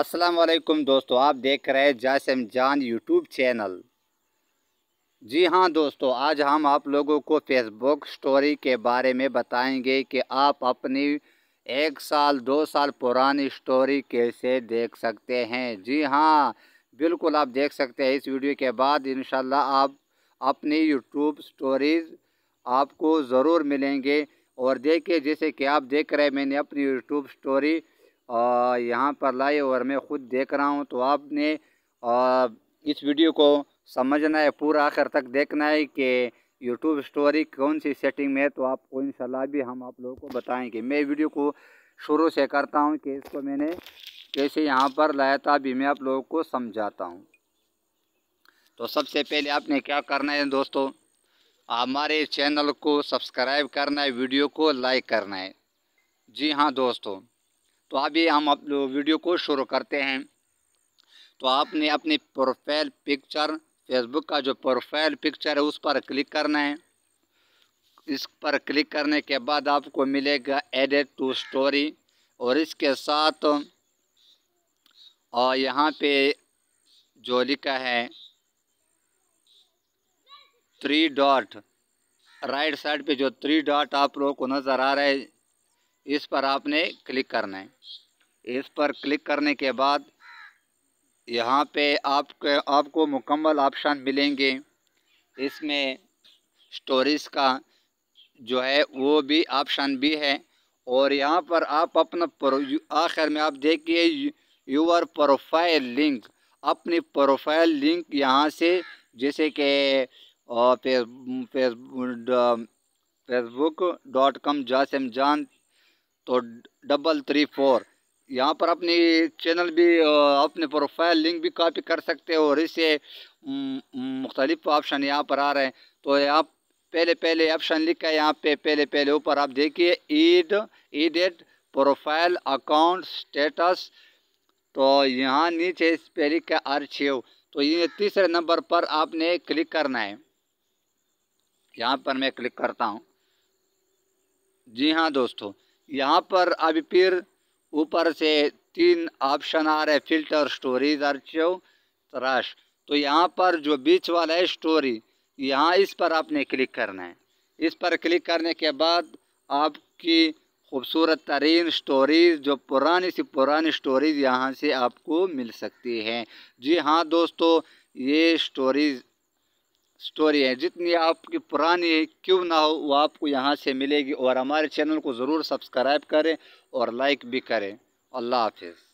अस्सलाम वालेकुम दोस्तों आप देख रहे हैं जैसम जान यूट्यूब चैनल जी हाँ दोस्तों आज हम आप लोगों को फेसबुक स्टोरी के बारे में बताएंगे कि आप अपनी एक साल दो साल पुरानी स्टोरी कैसे देख सकते हैं जी हाँ बिल्कुल आप देख सकते हैं इस वीडियो के बाद इन आप अपनी यूट्यूब स्टोरीज़ आपको ज़रूर मिलेंगे और देखिए जैसे कि आप देख रहे हैं मैंने अपनी यूट्यूब स्टोरी और यहाँ पर लाई और मैं ख़ुद देख रहा हूँ तो आपने इस वीडियो को समझना है पूरा आखिर तक देखना है कि यूट्यूब स्टोरी कौन सी सेटिंग में है तो आपको इन भी हम आप लोगों को बताएंगे मैं वीडियो को शुरू से करता हूँ कि इसको मैंने कैसे यहाँ पर लाया था अभी मैं आप लोगों को समझाता हूँ तो सबसे पहले आपने क्या करना है दोस्तों हमारे चैनल को सब्सक्राइब करना है वीडियो को लाइक करना है जी हाँ दोस्तों तो अभी हम आप वीडियो को शुरू करते हैं तो आपने अपनी प्रोफाइल पिक्चर फेसबुक का जो प्रोफाइल पिक्चर है उस पर क्लिक करना है इस पर क्लिक करने के बाद आपको मिलेगा एडिट टू स्टोरी और इसके साथ और यहाँ पे जो लिखा है थ्री डॉट राइट साइड पे जो थ्री डॉट आप लोगों को नज़र आ रहा है इस पर आपने क्लिक करना है इस पर क्लिक करने के बाद यहाँ पे आपके आपको मुकम्मल ऑप्शन मिलेंगे इसमें स्टोरेज का जो है वो भी ऑप्शन भी है और यहाँ पर आप अपना आखिर में आप देखिए यूर प्रोफाइल लिंक अपनी प्रोफाइल लिंक यहाँ से जैसे कि फेसबुक डॉट कॉम जासम जान तो डबल थ्री फोर यहाँ पर अपनी चैनल भी अपने प्रोफाइल लिंक भी कॉपी कर सकते हो और इसे मुख्तलिफ ऑप्शन यहाँ पर आ रहे हैं तो आप पहले पहले ऑप्शन लिखा है यहाँ पे पहले पहले ऊपर आप देखिए ईड ईड एट प्रोफाइल अकाउंट स्टेटस तो यहाँ नीचे इस पे लिखा है आर्शिव तो ये तीसरे नंबर पर आपने क्लिक करना है यहाँ पर मैं क्लिक करता हूँ जी हाँ दोस्तों यहाँ पर अभी फिर ऊपर से तीन ऑप्शन आ रहे फिल्टर स्टोरीज आर्चिव तराश तो यहाँ पर जो बीच वाला है स्टोरी यहाँ इस पर आपने क्लिक करना है इस पर क्लिक करने के बाद आपकी खूबसूरत तरीन स्टोरीज़ जो पुरानी सी पुरानी स्टोरीज़ यहाँ से आपको मिल सकती हैं जी हाँ दोस्तों ये स्टोरीज़ स्टोरी है जितनी आपकी पुरानी है क्यों ना हो वो आपको यहाँ से मिलेगी और हमारे चैनल को ज़रूर सब्सक्राइब करें और लाइक भी करें अल्लाह हाफिज़